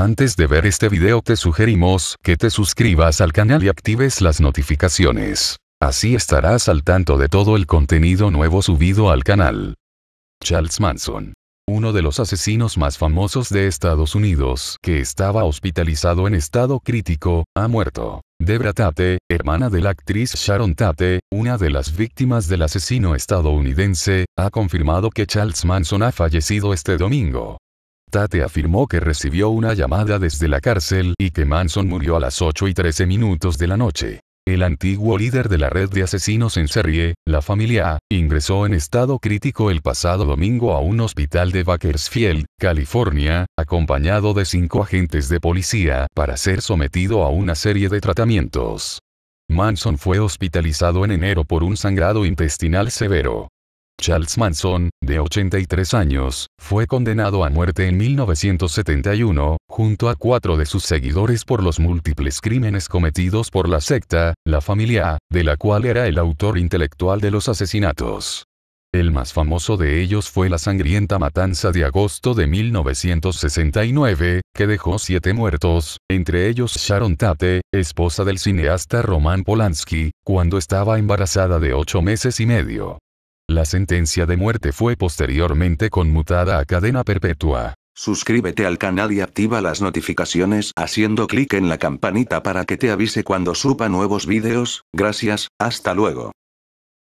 Antes de ver este video te sugerimos que te suscribas al canal y actives las notificaciones. Así estarás al tanto de todo el contenido nuevo subido al canal. Charles Manson. Uno de los asesinos más famosos de Estados Unidos, que estaba hospitalizado en estado crítico, ha muerto. Debra Tate, hermana de la actriz Sharon Tate, una de las víctimas del asesino estadounidense, ha confirmado que Charles Manson ha fallecido este domingo. Tate afirmó que recibió una llamada desde la cárcel y que Manson murió a las 8 y 13 minutos de la noche. El antiguo líder de la red de asesinos en serie, la familia A, ingresó en estado crítico el pasado domingo a un hospital de Bakersfield, California, acompañado de cinco agentes de policía, para ser sometido a una serie de tratamientos. Manson fue hospitalizado en enero por un sangrado intestinal severo. Charles Manson, de 83 años, fue condenado a muerte en 1971, junto a cuatro de sus seguidores por los múltiples crímenes cometidos por la secta, la familia, de la cual era el autor intelectual de los asesinatos. El más famoso de ellos fue la sangrienta matanza de agosto de 1969, que dejó siete muertos, entre ellos Sharon Tate, esposa del cineasta Román Polanski, cuando estaba embarazada de ocho meses y medio. La sentencia de muerte fue posteriormente conmutada a cadena perpetua. Suscríbete al canal y activa las notificaciones haciendo clic en la campanita para que te avise cuando suba nuevos vídeos. Gracias, hasta luego.